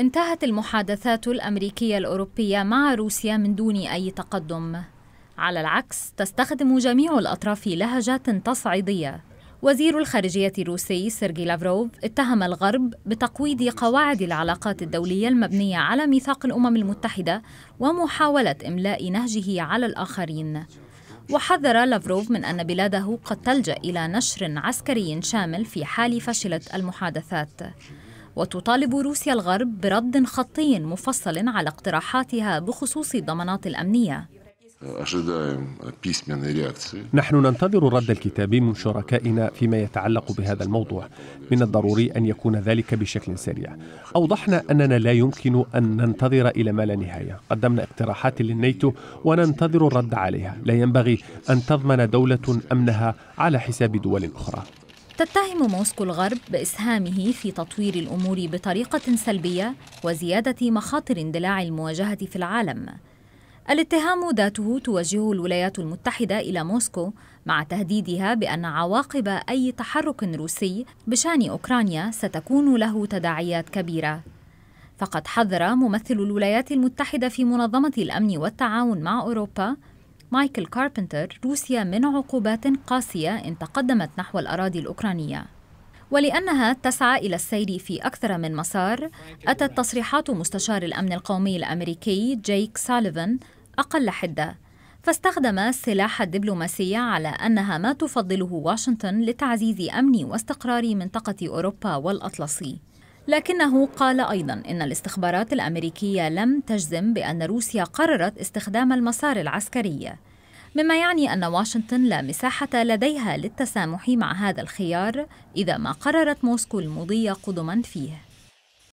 انتهت المحادثات الامريكيه الاوروبيه مع روسيا من دون اي تقدم على العكس تستخدم جميع الاطراف لهجات تصعيديه وزير الخارجية الروسي سيرجي لافروف اتهم الغرب بتقويض قواعد العلاقات الدولية المبنية على ميثاق الأمم المتحدة ومحاولة إملاء نهجه على الآخرين وحذر لافروف من أن بلاده قد تلجأ إلى نشر عسكري شامل في حال فشلت المحادثات وتطالب روسيا الغرب برد خطي مفصل على اقتراحاتها بخصوص الضمانات الأمنية نحن ننتظر الرد الكتابي من شركائنا فيما يتعلق بهذا الموضوع من الضروري أن يكون ذلك بشكل سريع أوضحنا أننا لا يمكن أن ننتظر إلى ما لا نهاية قدمنا اقتراحات للنيتو وننتظر الرد عليها لا ينبغي أن تضمن دولة أمنها على حساب دول أخرى تتهم موسكو الغرب بإسهامه في تطوير الأمور بطريقة سلبية وزيادة مخاطر اندلاع المواجهة في العالم. الاتهام ذاته توجهه الولايات المتحدة إلى موسكو مع تهديدها بأن عواقب أي تحرك روسي بشأن أوكرانيا ستكون له تداعيات كبيرة. فقد حذر ممثل الولايات المتحدة في منظمة الأمن والتعاون مع أوروبا مايكل كاربنتر روسيا من عقوبات قاسية إن تقدمت نحو الأراضي الأوكرانية ولأنها تسعى إلى السير في أكثر من مسار أتت تصريحات مستشار الأمن القومي الأمريكي جيك ساليفان أقل حدة فاستخدم السلاح الدبلوماسي على أنها ما تفضله واشنطن لتعزيز أمن واستقرار منطقة أوروبا والأطلسي لكنه قال أيضا إن الاستخبارات الأمريكية لم تجزم بأن روسيا قررت استخدام المسار العسكري مما يعني أن واشنطن لا مساحة لديها للتسامح مع هذا الخيار إذا ما قررت موسكو المضي قدما فيه